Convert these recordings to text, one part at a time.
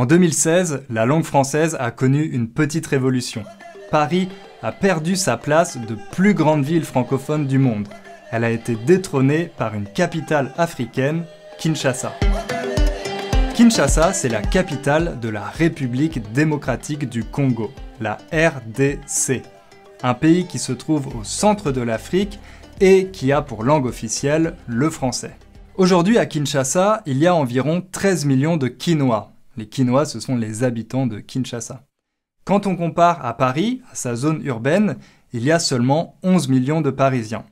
En 2016, la langue française a connu une petite révolution. Paris a perdu sa place de plus grande ville francophone du monde. Elle a été détrônée par une capitale africaine, Kinshasa. Kinshasa, c'est la capitale de la République démocratique du Congo, la RDC, un pays qui se trouve au centre de l'Afrique et qui a pour langue officielle le français. Aujourd'hui à Kinshasa, il y a environ 13 millions de Quinois, les Quinois, ce sont les habitants de Kinshasa. Quand on compare à Paris, à sa zone urbaine, il y a seulement 11 millions de Parisiens.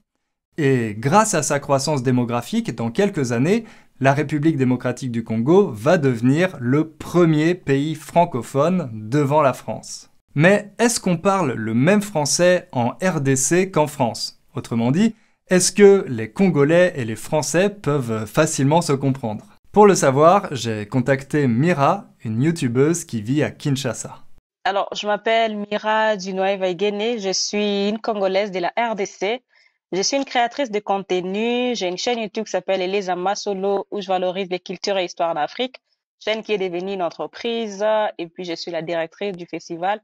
Et grâce à sa croissance démographique, dans quelques années, la République démocratique du Congo va devenir le premier pays francophone devant la France. Mais est-ce qu'on parle le même français en RDC qu'en France Autrement dit, est-ce que les Congolais et les Français peuvent facilement se comprendre pour le savoir, j'ai contacté Mira, une youtubeuse qui vit à Kinshasa. Alors, je m'appelle Mira Dunoy Vaigene, je suis une Congolaise de la RDC. Je suis une créatrice de contenu, j'ai une chaîne YouTube qui s'appelle Elisa Masolo où je valorise les cultures et histoires d'Afrique chaîne qui est devenue une entreprise et puis je suis la directrice du festival.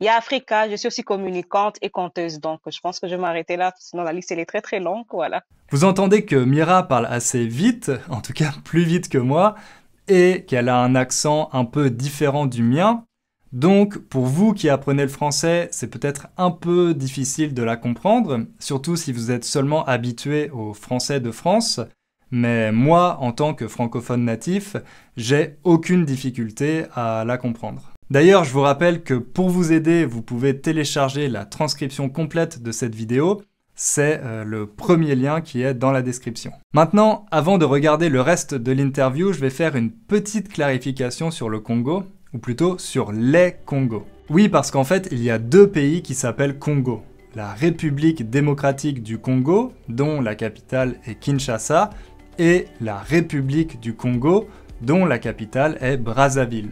Il y a Africa, je suis aussi communicante et conteuse, donc je pense que je vais m'arrêter là, sinon la liste elle est très très longue, voilà. Vous entendez que Mira parle assez vite, en tout cas plus vite que moi, et qu'elle a un accent un peu différent du mien. Donc, pour vous qui apprenez le français, c'est peut-être un peu difficile de la comprendre, surtout si vous êtes seulement habitué au français de France, mais moi, en tant que francophone natif, j'ai aucune difficulté à la comprendre. D'ailleurs, je vous rappelle que pour vous aider, vous pouvez télécharger la transcription complète de cette vidéo. C'est euh, le premier lien qui est dans la description. Maintenant, avant de regarder le reste de l'interview, je vais faire une petite clarification sur le Congo, ou plutôt sur les Congos. Oui, parce qu'en fait, il y a deux pays qui s'appellent Congo. La République démocratique du Congo, dont la capitale est Kinshasa, et la République du Congo, dont la capitale est Brazzaville.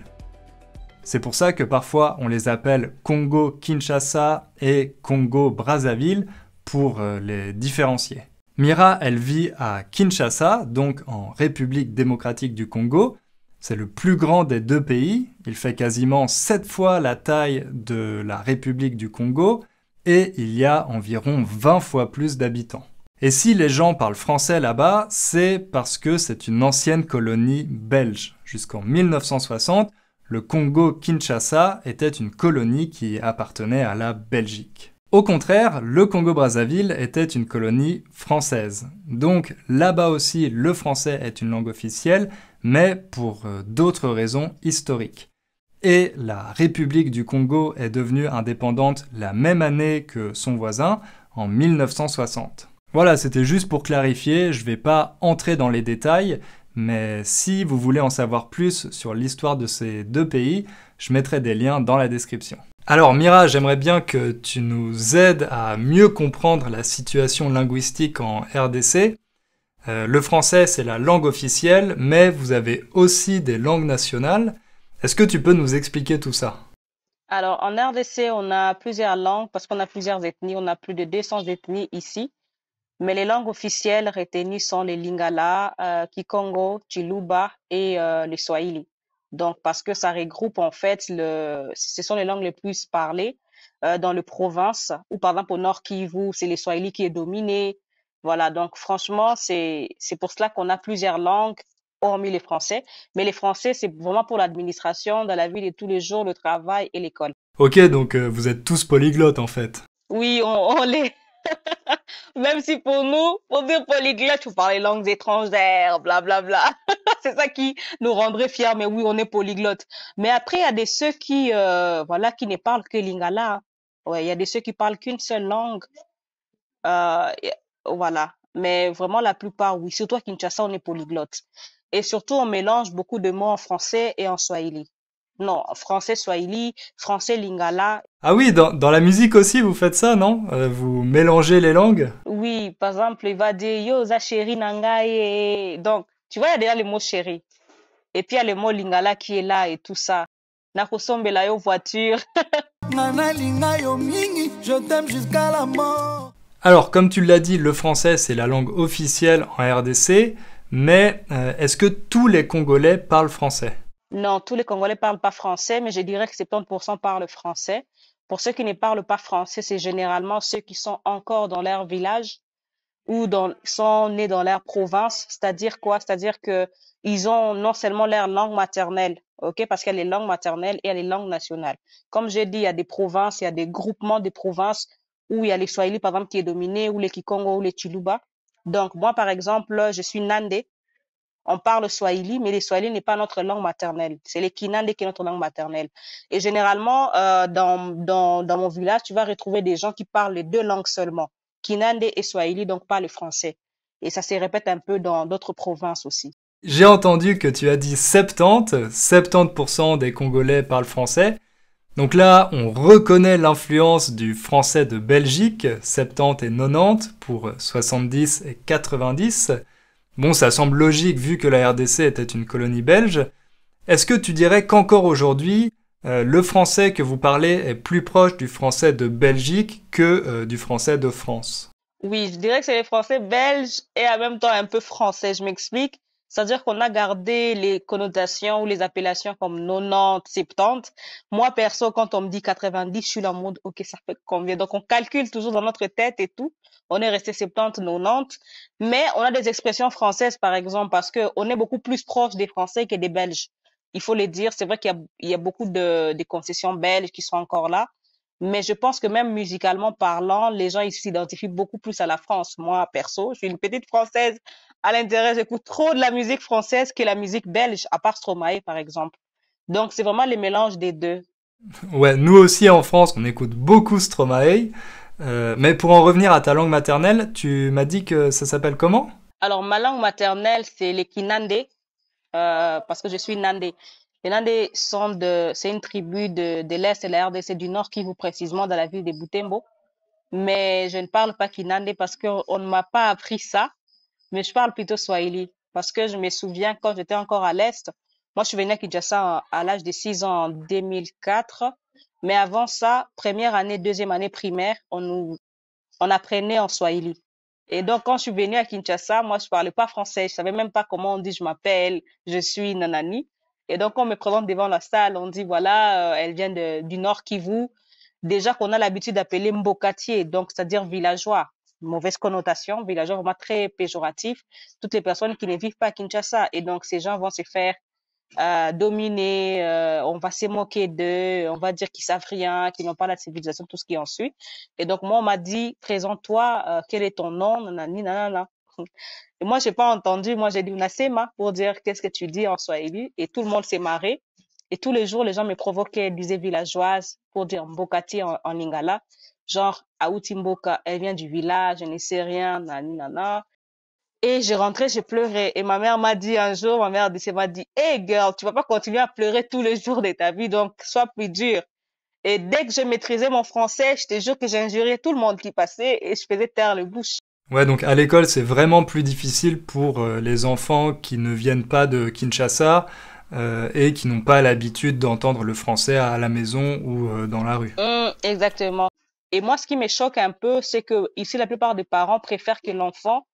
C'est pour ça que parfois on les appelle Congo-Kinshasa et Congo-Brazzaville pour euh, les différencier. Mira, elle vit à Kinshasa, donc en République démocratique du Congo. C'est le plus grand des deux pays, il fait quasiment 7 fois la taille de la République du Congo et il y a environ 20 fois plus d'habitants. Et si les gens parlent français là-bas, c'est parce que c'est une ancienne colonie belge. Jusqu'en 1960, le Congo-Kinshasa était une colonie qui appartenait à la Belgique. Au contraire, le Congo-Brazzaville était une colonie française. Donc là-bas aussi, le français est une langue officielle, mais pour euh, d'autres raisons historiques. Et la République du Congo est devenue indépendante la même année que son voisin, en 1960. Voilà, c'était juste pour clarifier, je ne vais pas entrer dans les détails, mais si vous voulez en savoir plus sur l'histoire de ces deux pays, je mettrai des liens dans la description. Alors Mira, j'aimerais bien que tu nous aides à mieux comprendre la situation linguistique en RDC. Euh, le français, c'est la langue officielle, mais vous avez aussi des langues nationales. Est-ce que tu peux nous expliquer tout ça Alors en RDC, on a plusieurs langues parce qu'on a plusieurs ethnies. On a plus de 200 ethnies ici. Mais les langues officielles retenues sont les Lingala, euh, Kikongo, Chiluba et les euh, le Swahili. Donc, parce que ça regroupe en fait, le, ce sont les langues les plus parlées euh, dans les provinces, ou par exemple au Nord Kivu, c'est le Swahili qui est dominé. Voilà, donc franchement, c'est pour cela qu'on a plusieurs langues, hormis les Français. Mais les Français, c'est vraiment pour l'administration, dans la vie de tous les jours, le travail et l'école. Ok, donc vous êtes tous polyglottes en fait. Oui, on, on l'est. Même si pour nous, pour dire polyglotte, on parle les langues étrangères, blablabla. c'est ça qui nous rendrait fiers, mais oui, on est polyglotte. Mais après, il y a des ceux qui, euh, voilà, qui ne parlent que lingala. Ouais, il y a des ceux qui parlent qu'une seule langue. Euh, voilà. Mais vraiment, la plupart, oui. Surtout à Kinshasa, on est polyglotte. Et surtout, on mélange beaucoup de mots en français et en swahili. Non, français swahili, français lingala. Ah oui, dans, la musique aussi, vous faites ça, non euh, Vous mélangez les langues Oui, par exemple, il va dire Yo, za chéri nangaye. Donc, tu vois, il y a déjà le mot chéri. Et puis, il y a le mot lingala qui est là et tout ça. la yo voiture. je t'aime jusqu'à la mort. Alors, comme tu l'as dit, le français, c'est la langue officielle en RDC. Mais euh, est-ce que tous les Congolais parlent français non, tous les Congolais parlent pas français, mais je dirais que 70% parlent français. Pour ceux qui ne parlent pas français, c'est généralement ceux qui sont encore dans leur village ou dans, sont nés dans leur province. C'est-à-dire quoi? C'est-à-dire que ils ont non seulement leur langue maternelle, ok, parce qu'elle est langue maternelle et elle est langue nationale. nationales. Comme j'ai dit, il y a des provinces, il y a des groupements de provinces où il y a les Swahili, par exemple, qui est dominé, ou les Kikongo, ou les Chiluba. Donc, moi, par exemple, je suis Nande, on parle swahili, mais le swahili n'est pas notre langue maternelle. C'est le kinande qui est notre langue maternelle. Et généralement, euh, dans, mon village, tu vas retrouver des gens qui parlent les deux langues seulement, kinande et swahili, donc pas le français. Et ça se répète un peu dans d'autres provinces aussi. J'ai entendu que tu as dit 70, 70% des Congolais parlent français. Donc là, on reconnaît l'influence du français de Belgique, 70 et 90 pour 70 et 90. Bon, ça semble logique vu que la RDC était une colonie belge. Est-ce que tu dirais qu'encore aujourd'hui, euh, le français que vous parlez est plus proche du français de Belgique que euh, du français de France Oui, je dirais que c'est les français belges et en même temps un peu français. Je m'explique. C'est-à-dire qu'on a gardé les connotations ou les appellations comme 90, 70. Moi, perso, quand on me dit 90, je suis dans le monde, OK, ça fait combien? Donc, on calcule toujours dans notre tête et tout. On est resté 70, 90. Mais on a des expressions françaises, par exemple, parce que on est beaucoup plus proche des Français que des Belges. Il faut le dire. C'est vrai qu'il y, a, beaucoup de, concessions belges qui sont encore là. Mais je pense que même musicalement parlant, les gens s'identifient beaucoup plus à la France. Moi, perso, je suis une petite Française à l'intérieur, j'écoute trop de la musique française que la musique belge, à part Stromae par exemple. Donc c'est vraiment le mélange des deux. Ouais, nous aussi en France, on écoute beaucoup Stromae. Euh, mais pour en revenir à ta langue maternelle, tu m'as dit que ça s'appelle comment Alors ma langue maternelle, c'est les Kinande, euh, parce que je suis Nande. Les Nande sont de, c'est une tribu de, de l'Est et la RDC du Nord qui vous précisément dans la ville de Butembo. Mais je ne parle pas kinande parce qu'on ne m'a pas appris ça mais je parle plutôt Swahili parce que je me souviens quand j'étais encore à l'Est, moi je suis venue à Kinshasa à l'âge de 6 ans en 2004, mais avant ça, première année, deuxième année primaire, on nous on apprenait en Swahili. Et donc quand je suis venue à Kinshasa, moi je parlais pas français, je savais même pas comment on dit je m'appelle, je suis nanani. Et donc on me présente devant la salle, on dit voilà, euh, elle vient de, du Nord Kivu. Déjà qu'on a l'habitude d'appeler Mbokatier, donc c'est-à-dire villageois mauvaise connotation, villageois vraiment très péjoratif, toutes les personnes qui ne vivent pas à Kinshasa. Et donc, ces gens vont se faire euh, dominer, euh, on va se moquer d'eux, on va dire qu'ils savent rien, qu'ils n'ont pas la civilisation, tout ce qui en suit. Et donc, moi, on m'a dit, présente-toi, euh, quel est ton nom, nanani, nanana. Et moi, j'ai pas entendu, moi, j'ai dit nasema » pour dire qu'est-ce que tu dis en élu Et tout le monde s'est marré. Et tous les jours, les gens me provoquaient, disaient villageoise pour dire Mbokati en Lingala genre à Outimboka, elle vient du village, je ne sais rien, nana. Et je rentrais, je pleurais. Et ma mère m'a dit un jour, ma mère m'a dit, hey girl, tu vas pas continuer à pleurer tous les jours de ta vie, donc sois plus dure. Et dès que je maîtrisais mon français, je te jure que j'injuriais tout le monde qui passait et je faisais taire le bouche. Ouais, donc à l'école, c'est vraiment plus difficile pour euh, les enfants qui ne viennent pas de Kinshasa euh, et qui n'ont pas l'habitude d'entendre le français à la maison ou euh, dans la rue. Mmh, exactement. Et moi, ce qui me choque un peu, c'est que ici, la plupart des parents préfèrent que l'enfant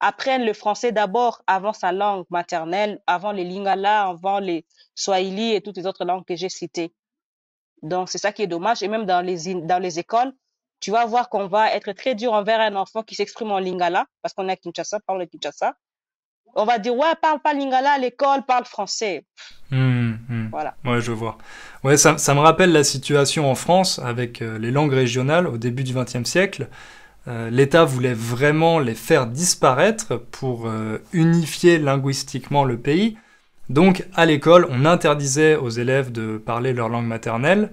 apprenne le français d'abord avant sa langue maternelle, avant les lingala, avant les swahili et toutes les autres langues que j'ai citées. Donc, c'est ça qui est dommage. Et même dans les, dans les écoles, tu vas voir qu'on va être très dur envers un enfant qui s'exprime en lingala, parce qu'on est à Kinshasa, parle de Kinshasa. On va dire, ouais, parle pas lingala à l'école, parle français. Hmm. Voilà. je vois. Ouais, ça, me rappelle la situation en France avec euh, les langues régionales au début du XXe siècle. Euh, L'État voulait vraiment les faire disparaître pour euh, unifier linguistiquement le pays. Donc, à l'école, on interdisait aux élèves de parler leur langue maternelle,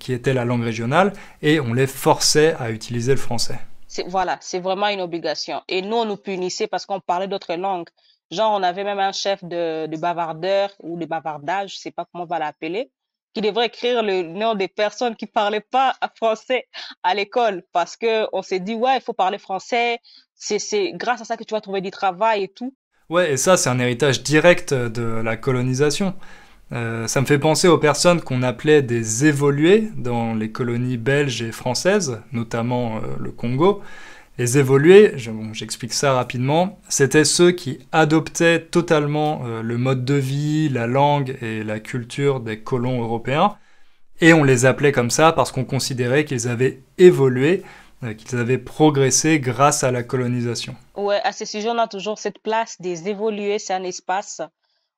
qui était la langue régionale, et on les forçait à utiliser le français voilà, c'est vraiment une obligation. Et nous, on nous punissait parce qu'on parlait d'autres langues. Genre, on avait même un chef de, bavardeur ou de bavardage, je sais pas comment on va l'appeler, qui devrait écrire le nom des personnes qui parlaient pas français à l'école parce on s'est dit, ouais, il faut parler français, c'est grâce à ça que tu vas trouver du travail et tout. Ouais, et ça, c'est un héritage direct de la colonisation. Euh, ça me fait penser aux personnes qu'on appelait des évolués dans les colonies belges et françaises, notamment euh, le Congo. Les évolués, j'explique ça rapidement, c'était ceux qui adoptaient totalement euh, le mode de vie, la langue et la culture des colons européens, et on les appelait comme ça parce qu'on considérait qu'ils avaient évolué, euh, qu'ils avaient progressé grâce à la colonisation. Ouais, à ce sujet, on a toujours cette place des évolués, c'est un espace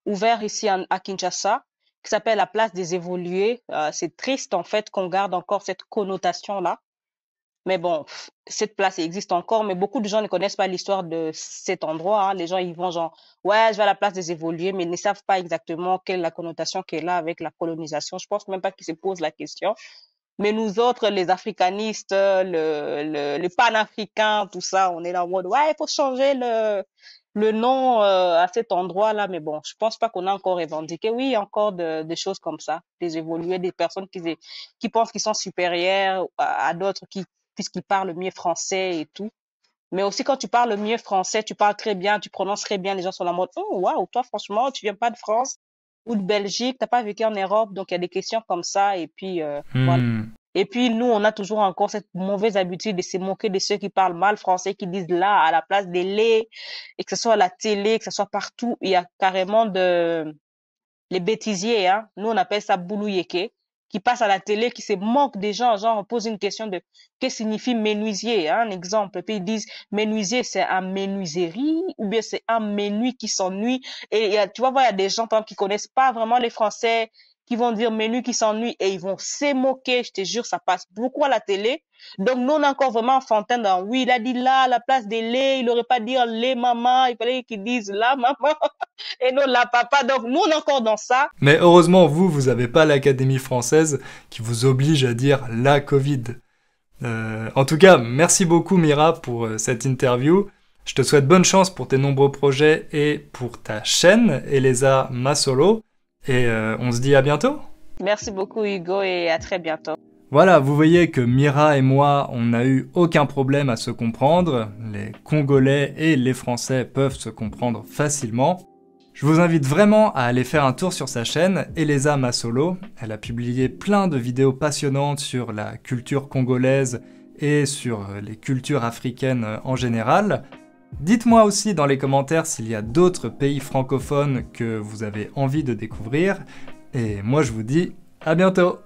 ouvert ici à Kinshasa qui s'appelle la place des évolués. Euh, c'est triste en fait qu'on garde encore cette connotation-là mais bon, cette place existe encore, mais beaucoup de gens ne connaissent pas l'histoire de cet endroit. Hein. Les gens, ils vont genre, ouais, je vais à la place des évolués, mais ils ne savent pas exactement quelle est la connotation qu'elle a avec la colonisation. Je pense même pas qu'ils se posent la question. Mais nous autres, les africanistes, le, le, les tout ça, on est là en mode, ouais, il faut changer le, le nom euh, à cet endroit-là. Mais bon, je pense pas qu'on a encore revendiqué. Oui, encore de- des choses comme ça, des évolués, des personnes qui, qui pensent qu'ils sont supérieurs à, à d'autres, qui, puisqu'il parle mieux français et tout. Mais aussi, quand tu parles mieux français, tu parles très bien, tu prononces très bien, les gens sont la mode, oh, waouh, toi, franchement, tu viens pas de France ou de Belgique, t'as pas vécu en Europe, donc il y a des questions comme ça, et puis, euh, hmm. voilà. Et puis, nous, on a toujours encore cette mauvaise habitude de se moquer de ceux qui parlent mal français, qui disent là, à la place des les, et que ce soit à la télé, que ce soit partout, il y a carrément de, les bêtisiers, hein. Nous, on appelle ça boulou qui passe à la télé, qui se moque des gens. Genre, on pose une question de que signifie menuisier, un exemple. Puis ils disent menuisier, c'est un menuiserie ou bien c'est un menuis qui s'ennuie. Et, tu vois, voir, il y a des gens, par qui connaissent pas vraiment les Français qui vont dire menu qui s'ennuie et ils vont se moquer. Je te jure, ça passe beaucoup à la télé. Donc, nous, on est encore vraiment enfantin dans oui, il a dit là, la place des laits, il n'aurait pas dire oh, les mamans, il fallait qu'ils disent la maman et non la papa. Donc, nous, on est encore dans ça. Mais heureusement, vous, vous avez pas l'Académie française qui vous oblige à dire la Covid. Euh, en tout cas, merci beaucoup, Mira, pour euh, cette interview. Je te souhaite bonne chance pour tes nombreux projets et pour ta chaîne, ma Masolo. Et euh, on se dit à bientôt. Merci beaucoup Hugo et à très bientôt. Voilà, vous voyez que Mira et moi, on n'a eu aucun problème à se comprendre. Les Congolais et les Français peuvent se comprendre facilement. Je vous invite vraiment à aller faire un tour sur sa chaîne, à Masolo. Elle a publié plein de vidéos passionnantes sur la culture congolaise et sur les cultures africaines en général. Dites-moi aussi dans les commentaires s'il y a d'autres pays francophones que vous avez envie de découvrir. Et moi je vous dis à bientôt